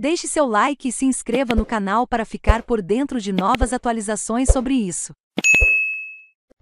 Deixe seu like e se inscreva no canal para ficar por dentro de novas atualizações sobre isso.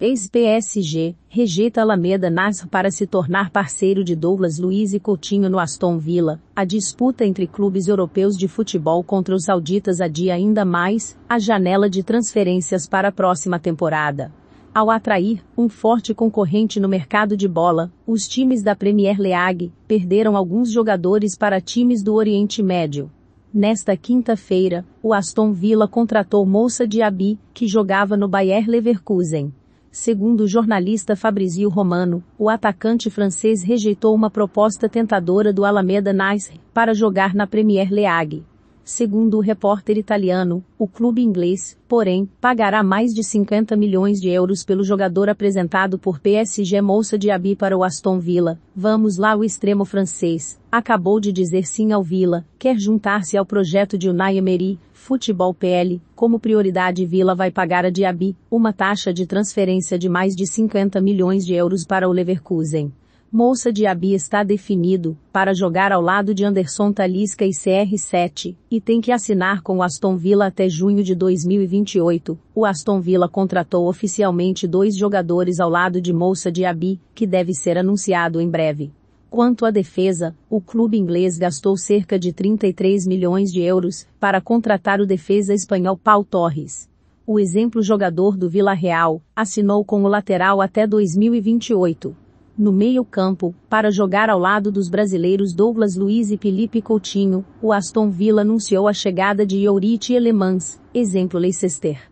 Ex-PSG, rejeita Alameda Nasr para se tornar parceiro de Douglas Luiz e Coutinho no Aston Villa. A disputa entre clubes europeus de futebol contra os sauditas adia ainda mais a janela de transferências para a próxima temporada. Ao atrair um forte concorrente no mercado de bola, os times da Premier League perderam alguns jogadores para times do Oriente Médio. Nesta quinta-feira, o Aston Villa contratou Moussa Diaby, que jogava no Bayer Leverkusen. Segundo o jornalista Fabrizio Romano, o atacante francês rejeitou uma proposta tentadora do Alameda Nice para jogar na Premier League. Segundo o repórter italiano, o clube inglês, porém, pagará mais de 50 milhões de euros pelo jogador apresentado por PSG Moussa Diaby para o Aston Villa. Vamos lá, o extremo francês acabou de dizer sim ao Villa, quer juntar-se ao projeto de Unai Emery, Futebol PL, como prioridade Villa vai pagar a Diaby uma taxa de transferência de mais de 50 milhões de euros para o Leverkusen. Moça Diaby está definido para jogar ao lado de Anderson Talisca e CR7 e tem que assinar com o Aston Villa até junho de 2028. O Aston Villa contratou oficialmente dois jogadores ao lado de Moça Diaby, que deve ser anunciado em breve. Quanto à defesa, o clube inglês gastou cerca de 33 milhões de euros para contratar o defesa espanhol Paul Torres. O exemplo jogador do Vila Real assinou com o lateral até 2028 no meio-campo, para jogar ao lado dos brasileiros Douglas Luiz e Felipe Coutinho, o Aston Villa anunciou a chegada de Yorit Elemans, exemplo Leicester.